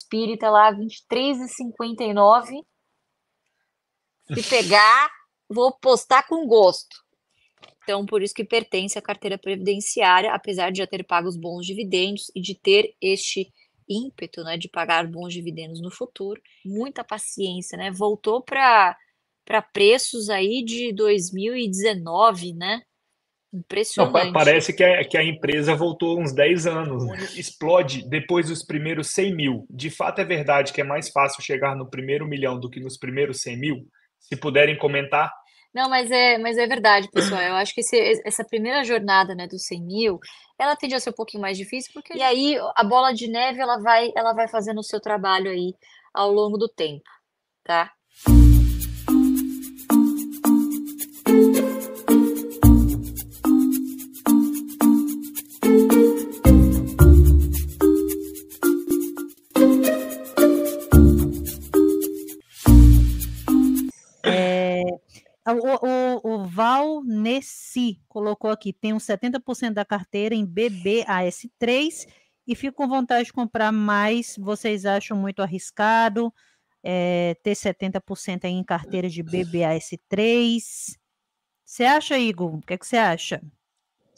espírita lá, 23,59. Se pegar, vou postar com gosto. Então, por isso que pertence à carteira previdenciária, apesar de já ter pago os bons dividendos e de ter este ímpeto né, de pagar bons dividendos no futuro. Muita paciência, né? Voltou para preços aí de 2019, né? Impressionante. Não, parece que a, que a empresa voltou uns 10 anos. Né? Explode depois dos primeiros 100 mil. De fato, é verdade que é mais fácil chegar no primeiro milhão do que nos primeiros 100 mil? Se puderem comentar. Não, mas é, mas é verdade, pessoal. Eu acho que esse, essa primeira jornada né, dos 100 mil, ela tende a ser um pouquinho mais difícil, porque e aí a bola de neve ela vai, ela vai fazendo o seu trabalho aí ao longo do tempo, tá? se colocou aqui, tenho 70% da carteira em BBAS3 e fico com vontade de comprar mais. Vocês acham muito arriscado é, ter 70% em carteira de BBAS3? Você acha, Igor? O que, é você acha?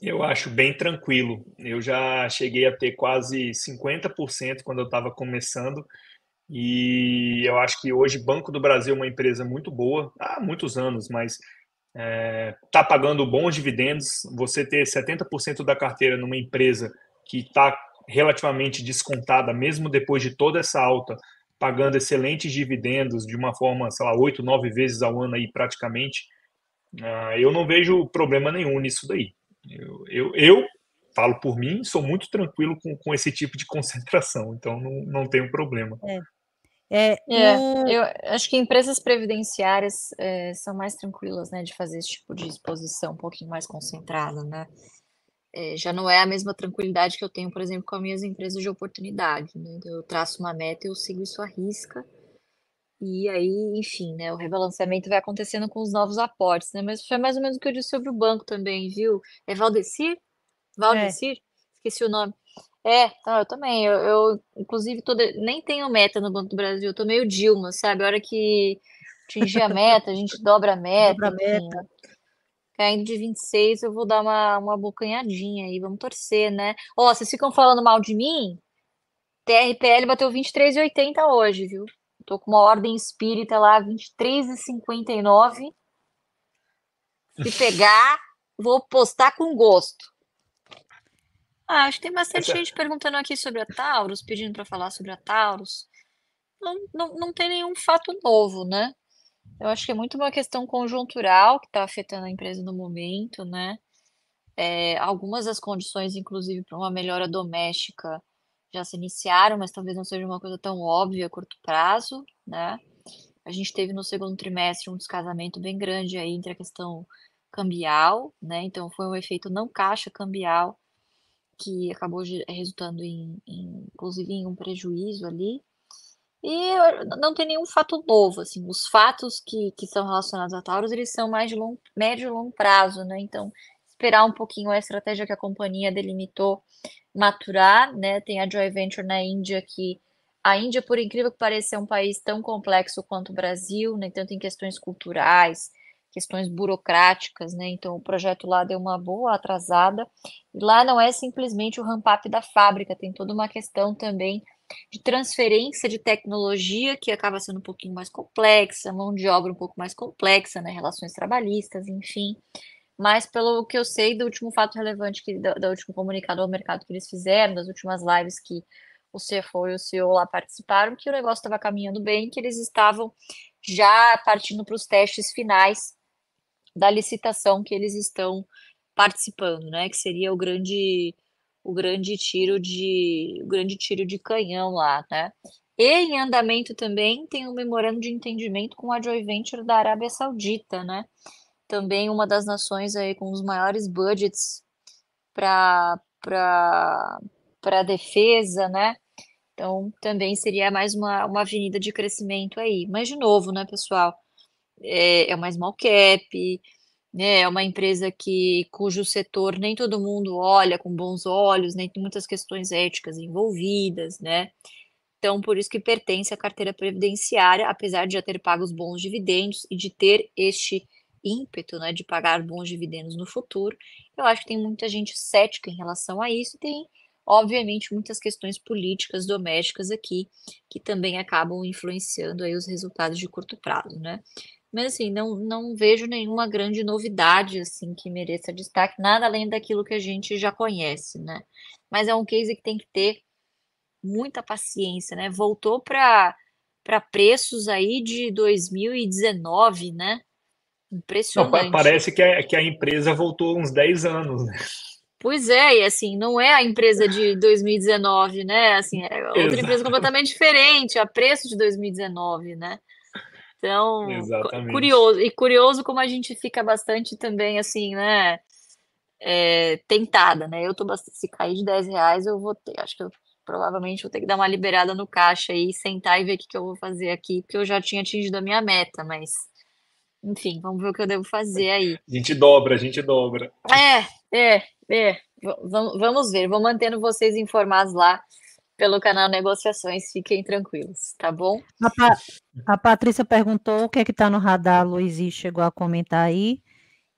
Eu acho bem tranquilo. Eu já cheguei a ter quase 50% quando eu estava começando. E eu acho que hoje Banco do Brasil é uma empresa muito boa, há muitos anos, mas está é, tá pagando bons dividendos, você ter 70% da carteira numa empresa que está relativamente descontada, mesmo depois de toda essa alta, pagando excelentes dividendos de uma forma, sei lá, oito, nove vezes ao ano aí praticamente, uh, eu não vejo problema nenhum nisso daí. Eu, eu, eu, falo por mim, sou muito tranquilo com, com esse tipo de concentração, então não, não tenho problema. É. É, é um... Eu acho que empresas previdenciárias é, são mais tranquilas, né, de fazer esse tipo de exposição um pouquinho mais concentrada, né? É, já não é a mesma tranquilidade que eu tenho, por exemplo, com as minhas empresas de oportunidade. Né? Então, eu traço uma meta, eu sigo isso à risca. E aí, enfim, né, o rebalanceamento vai acontecendo com os novos aportes, né? Mas foi mais ou menos o que eu disse sobre o banco também, viu? É Valdecir? É. Valdecir? Esqueci o nome. É, não, eu também. Eu, eu inclusive, toda, nem tenho meta no Banco do Brasil. Eu tô meio Dilma, sabe? A hora que atingir a meta, a gente dobra a meta. Dobra a meta. Né? Caindo de 26, eu vou dar uma, uma bocanhadinha aí. Vamos torcer, né? Ó, oh, vocês ficam falando mal de mim? TRPL bateu 23,80 hoje, viu? Tô com uma ordem espírita lá, 23,59. Se pegar, vou postar com gosto. Ah, acho que tem bastante Essa... gente perguntando aqui sobre a Taurus, pedindo para falar sobre a Taurus. Não, não, não tem nenhum fato novo, né? Eu acho que é muito uma questão conjuntural que está afetando a empresa no momento, né? É, algumas das condições, inclusive, para uma melhora doméstica já se iniciaram, mas talvez não seja uma coisa tão óbvia a curto prazo, né? A gente teve no segundo trimestre um descasamento bem grande aí entre a questão cambial, né? Então foi um efeito não caixa cambial que acabou eh, resultando em, em, inclusive em um prejuízo ali. E não tem nenhum fato novo, assim, os fatos que, que são relacionados a Taurus, eles são mais de long, médio e longo prazo, né? Então, esperar um pouquinho a estratégia que a companhia delimitou maturar, né? Tem a joint venture na Índia que a Índia, por incrível que pareça, é um país tão complexo quanto o Brasil, né? Então tem questões culturais, questões burocráticas, né? Então o projeto lá deu uma boa atrasada. E lá não é simplesmente o ramp-up da fábrica, tem toda uma questão também de transferência de tecnologia que acaba sendo um pouquinho mais complexa, mão de obra um pouco mais complexa, né? Relações trabalhistas, enfim. Mas pelo que eu sei do último fato relevante que da, da último comunicado ao mercado que eles fizeram, das últimas lives que o CFO e o CEO lá participaram, que o negócio estava caminhando bem, que eles estavam já partindo para os testes finais da licitação que eles estão participando, né? Que seria o grande o grande tiro de o grande tiro de canhão lá, né? E em andamento também tem um memorando de entendimento com a Joy Venture da Arábia Saudita, né? Também uma das nações aí com os maiores budgets para para defesa, né? Então também seria mais uma, uma avenida de crescimento aí. Mas de novo, né, pessoal? é, é uma small cap, né, é uma empresa que cujo setor nem todo mundo olha com bons olhos, nem né, tem muitas questões éticas envolvidas, né? Então, por isso que pertence à carteira previdenciária, apesar de já ter pago os bons dividendos e de ter este ímpeto né, de pagar bons dividendos no futuro. Eu acho que tem muita gente cética em relação a isso, e tem, obviamente, muitas questões políticas domésticas aqui que também acabam influenciando aí os resultados de curto prazo. Né? Mas assim, não, não vejo nenhuma grande novidade assim que mereça destaque, nada além daquilo que a gente já conhece, né? Mas é um case que tem que ter muita paciência, né? Voltou para para preços aí de 2019, né? Impressionante. Não, parece que a, que a empresa voltou uns 10 anos, né? Pois é, e assim, não é a empresa de 2019, né? Assim, é outra Exato. empresa completamente diferente, a preço de 2019, né? Então, Exatamente. curioso. E curioso como a gente fica bastante também, assim, né? É, tentada, né? Eu tô bastante, se cair de 10 reais, eu vou ter, acho que eu provavelmente vou ter que dar uma liberada no caixa e sentar e ver o que, que eu vou fazer aqui, porque eu já tinha atingido a minha meta, mas enfim, vamos ver o que eu devo fazer aí. A gente dobra, a gente dobra. É, é, é. V vamos ver, vou mantendo vocês informados lá pelo canal Negociações, fiquem tranquilos, tá bom? A, pa a Patrícia perguntou o que é que tá no radar, Luiz chegou a comentar aí.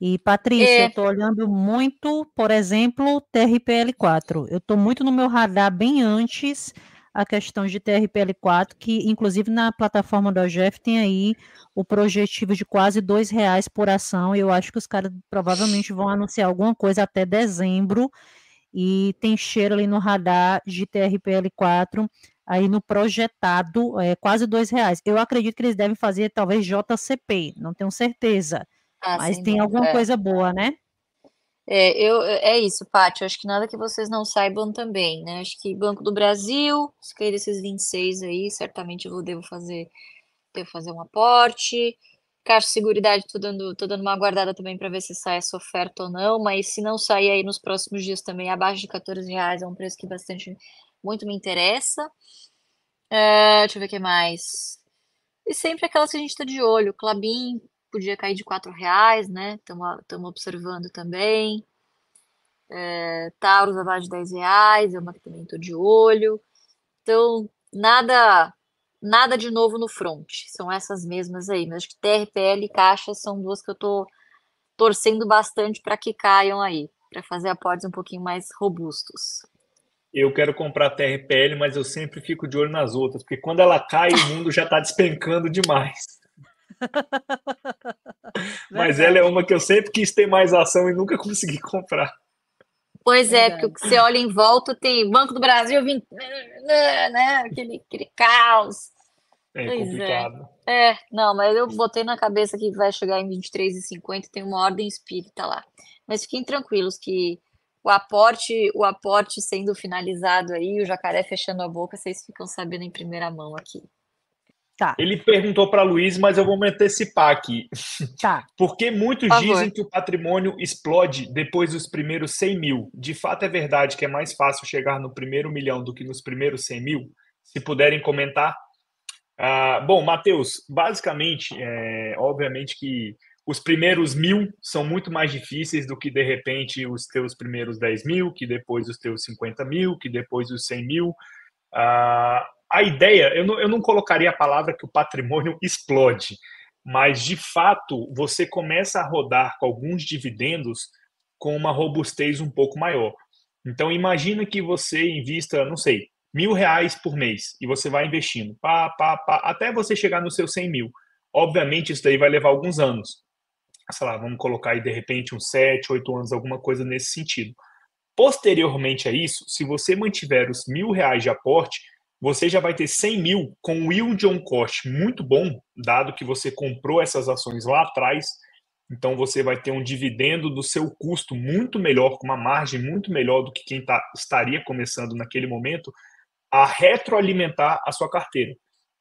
E, Patrícia, é. eu estou olhando muito, por exemplo, TRPL4. Eu estou muito no meu radar bem antes a questão de TRPL4, que inclusive na plataforma do OGF tem aí o projetivo de quase dois reais por ação. Eu acho que os caras provavelmente vão anunciar alguma coisa até dezembro e tem cheiro ali no radar de TRPL4 aí no projetado é, quase dois reais. Eu acredito que eles devem fazer talvez JCP, não tenho certeza, ah, mas tem alguma é. coisa boa, né? É, eu, é isso, Paty. Acho que nada que vocês não saibam também, né? Acho que Banco do Brasil, se cair desses 26 aí, certamente eu vou, devo fazer, devo fazer um aporte. Caixa de Seguridade, estou dando, dando uma guardada também para ver se sai essa oferta ou não, mas se não sair aí nos próximos dias também, abaixo de 14 reais, é um preço que bastante, muito me interessa. Uh, deixa eu ver o que mais. E sempre aquelas que a gente está de olho. Clabin podia cair de 4 reais, né? Estamos observando também. É, Taurus abaixo de 10 reais, é uma que também estou de olho. Então, nada Nada de novo no front. São essas mesmas aí. Mas acho que TRPL e Caixa são duas que eu estou torcendo bastante para que caiam aí, para fazer aportes um pouquinho mais robustos. Eu quero comprar TRPL, mas eu sempre fico de olho nas outras, porque quando ela cai, o mundo já está despencando demais. mas ela é uma que eu sempre quis ter mais ação e nunca consegui comprar. Pois é, porque você olha em volta, tem Banco do Brasil, vindo, né? Aquele, aquele caos. É pois é. complicado. É. é. não, mas eu botei na cabeça que vai chegar em 50 tem uma ordem espírita lá. Mas fiquem tranquilos que o aporte, o aporte sendo finalizado aí, o jacaré fechando a boca, vocês ficam sabendo em primeira mão aqui. Tá. Ele perguntou para Luiz, mas eu vou me antecipar aqui. Tá. Porque muitos Por dizem que o patrimônio explode depois dos primeiros 100 mil. De fato, é verdade que é mais fácil chegar no primeiro milhão do que nos primeiros 100 mil? Se puderem comentar. Ah, bom, Matheus, basicamente, é, obviamente que os primeiros mil são muito mais difíceis do que, de repente, os teus primeiros 10 mil, que depois os teus 50 mil, que depois os 100 mil. Ah, a ideia, eu não, eu não colocaria a palavra que o patrimônio explode, mas de fato você começa a rodar com alguns dividendos com uma robustez um pouco maior. Então imagina que você invista, não sei, mil reais por mês e você vai investindo, pá, pá, pá, até você chegar no seu 100 mil. Obviamente isso daí vai levar alguns anos. Sei lá, vamos colocar aí de repente uns 7, 8 anos, alguma coisa nesse sentido. Posteriormente a isso, se você mantiver os mil reais de aporte, você já vai ter 100 mil com o yield on cost muito bom, dado que você comprou essas ações lá atrás. Então você vai ter um dividendo do seu custo muito melhor, com uma margem muito melhor do que quem tá, estaria começando naquele momento a retroalimentar a sua carteira.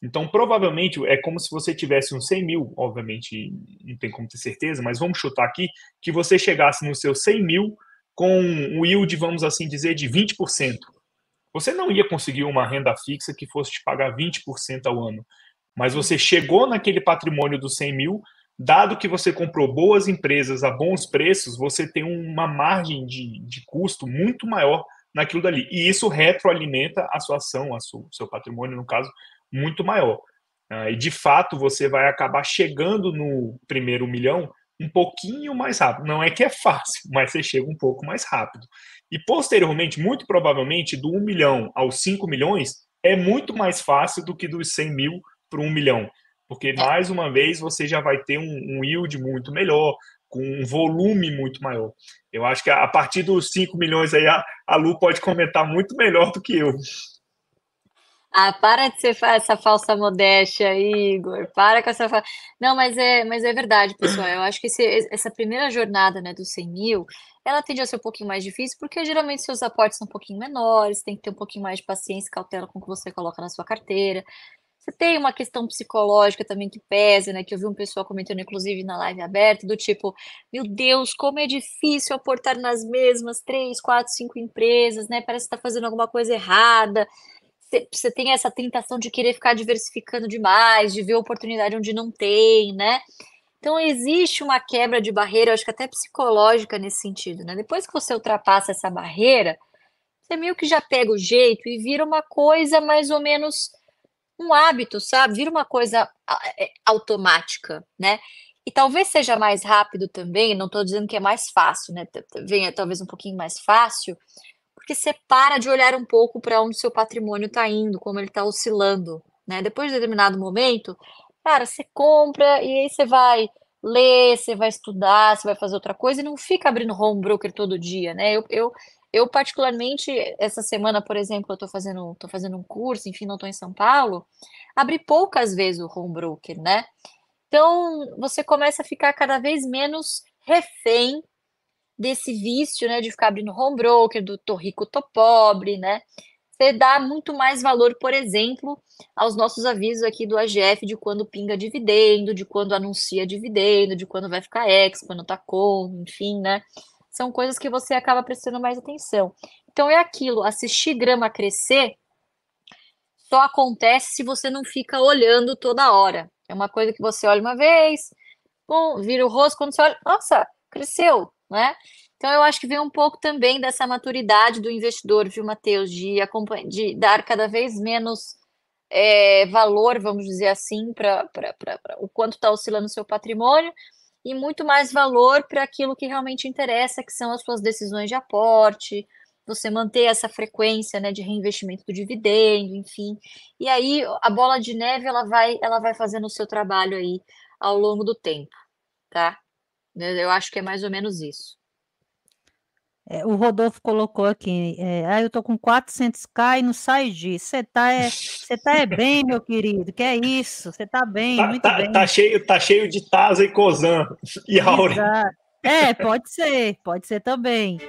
Então provavelmente é como se você tivesse uns 100 mil, obviamente não tem como ter certeza, mas vamos chutar aqui que você chegasse no seu 100 mil com um yield, vamos assim dizer, de 20%. Você não ia conseguir uma renda fixa que fosse te pagar 20% ao ano, mas você chegou naquele patrimônio dos 100 mil, dado que você comprou boas empresas a bons preços, você tem uma margem de, de custo muito maior naquilo dali. E isso retroalimenta a sua ação, a sua, seu patrimônio, no caso, muito maior. Ah, e de fato você vai acabar chegando no primeiro milhão um pouquinho mais rápido. Não é que é fácil, mas você chega um pouco mais rápido. E posteriormente, muito provavelmente, do 1 milhão aos 5 milhões, é muito mais fácil do que dos 100 mil para 1 milhão. Porque, é. mais uma vez, você já vai ter um, um yield muito melhor, com um volume muito maior. Eu acho que a partir dos 5 milhões aí, a, a Lu pode comentar muito melhor do que eu. Ah, para de ser essa falsa modéstia, Igor. Para com essa. Fa... Não, mas é, mas é verdade, pessoal. Eu acho que esse, essa primeira jornada, né, dos 100 mil, ela tende a ser um pouquinho mais difícil, porque geralmente seus aportes são um pouquinho menores, tem que ter um pouquinho mais de paciência e cautela com o que você coloca na sua carteira. Você tem uma questão psicológica também que pesa, né? Que eu vi um pessoal comentando, inclusive, na live aberta, do tipo, meu Deus, como é difícil aportar nas mesmas três, quatro, cinco empresas, né? Parece que está fazendo alguma coisa errada você tem essa tentação de querer ficar diversificando demais, de ver oportunidade onde não tem, né? Então existe uma quebra de barreira, eu acho que até psicológica nesse sentido, né? Depois que você ultrapassa essa barreira, você meio que já pega o jeito e vira uma coisa mais ou menos um hábito, sabe? Vira uma coisa é, automática, né? E talvez seja mais rápido também, não estou dizendo que é mais fácil, né? Venha talvez um pouquinho mais fácil, porque você para de olhar um pouco para onde seu patrimônio está indo, como ele está oscilando. Né? Depois de determinado momento, cara, você compra e aí você vai ler, você vai estudar, você vai fazer outra coisa e não fica abrindo home broker todo dia, né? Eu, eu, eu particularmente, essa semana, por exemplo, eu tô fazendo, tô fazendo um curso, enfim, não estou em São Paulo, abri poucas vezes o home broker, né? Então, você começa a ficar cada vez menos refém desse vício, né, de ficar abrindo home broker, do tô rico, tô pobre, né? Você dá muito mais valor, por exemplo, aos nossos avisos aqui do AGF de quando pinga dividendo, de quando anuncia dividendo, de quando vai ficar ex, quando tá com, enfim, né? São coisas que você acaba prestando mais atenção. Então é aquilo, assistir grama crescer só acontece se você não fica olhando toda hora. É uma coisa que você olha uma vez, bom, vira o rosto, quando você olha, nossa, cresceu, né? Então, eu acho que vem um pouco também dessa maturidade do investidor, viu, Matheus, de, de dar cada vez menos é, valor, vamos dizer assim, para o quanto está oscilando o seu patrimônio, e muito mais valor para aquilo que realmente interessa, que são as suas decisões de aporte, você manter essa frequência né, de reinvestimento do dividendo, enfim. E aí a bola de neve ela vai, ela vai fazendo o seu trabalho aí ao longo do tempo, tá? Né, eu acho que é mais ou menos isso. É, o Rodolfo colocou aqui, é, ah, eu tô com 400k e não sai disso. Você tá, é, tá é bem, meu querido, que é isso? Você tá bem, tá, muito tá, bem. Tá cheio, tá cheio de Taza e Cozan e Aura. É, pode ser, pode ser também.